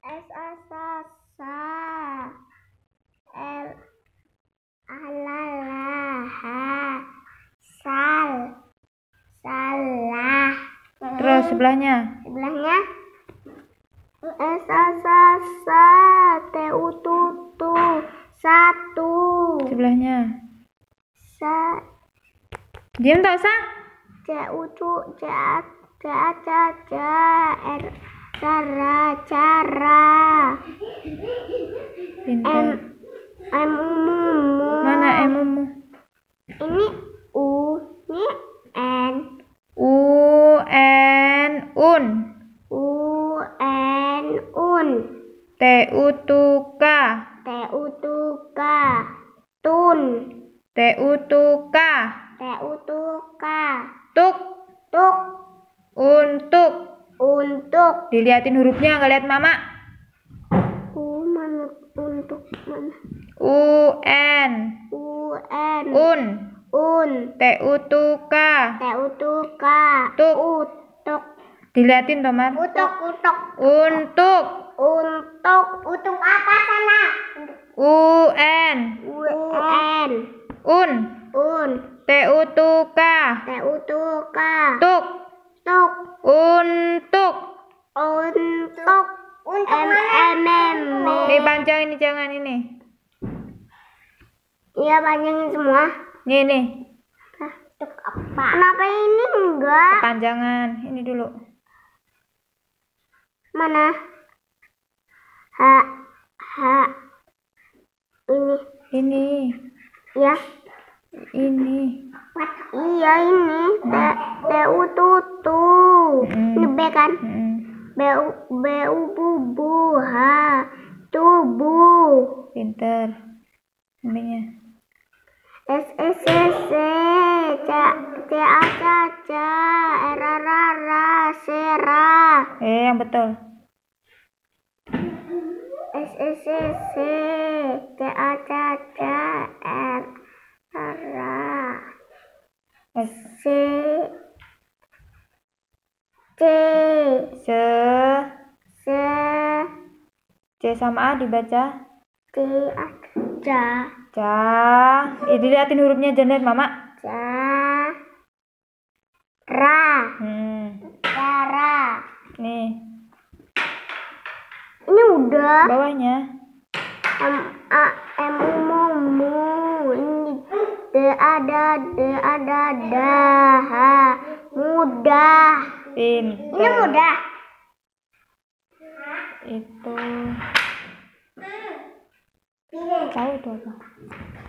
S A S A S A L alalaha sal salah terus sebelahnya sebelahnya S A S A S A T U T U satu sebelahnya sa diam tak sa C U tu C A C A C A R cara cara M M umumu mana M umumu ini U ini N U N un U N un T U T K T U T K tun T U T K T U T K tuk tuk untuk untuk diliatin hurufnya nggak lihat mama u mana untuk mana u n u n un un t u t k t u t k tuk utuk diliatin Tomar untuk untuk untuk untuk untuk apa sana u n u n un un t u t k t u t k tuk tuk panjang ini jangan ini. Iya panjangin semua. ini ini untuk apa? Kenapa ini enggak? Panjangan ini dulu. Mana? Ha ha ini. Ini. Ya. Ini. Iya ini. Iya, b u tutu. Ini B kan? b b u BU bubu ha pinter namanya. S S S C C C A C C R R R C R eh yang betul S S S C C A C C R R S C C C C C sama A dibaca J ja. Ja. Ini liatin hurufnya Janet, Mama. Ja. Ra. Hmm. Ja, ra. Nih. Ini udah. Bawahnya. M A M U M U M U ini D A D A D A D A D H mudah. Pinter. Ini mudah. Itu. 找我多少？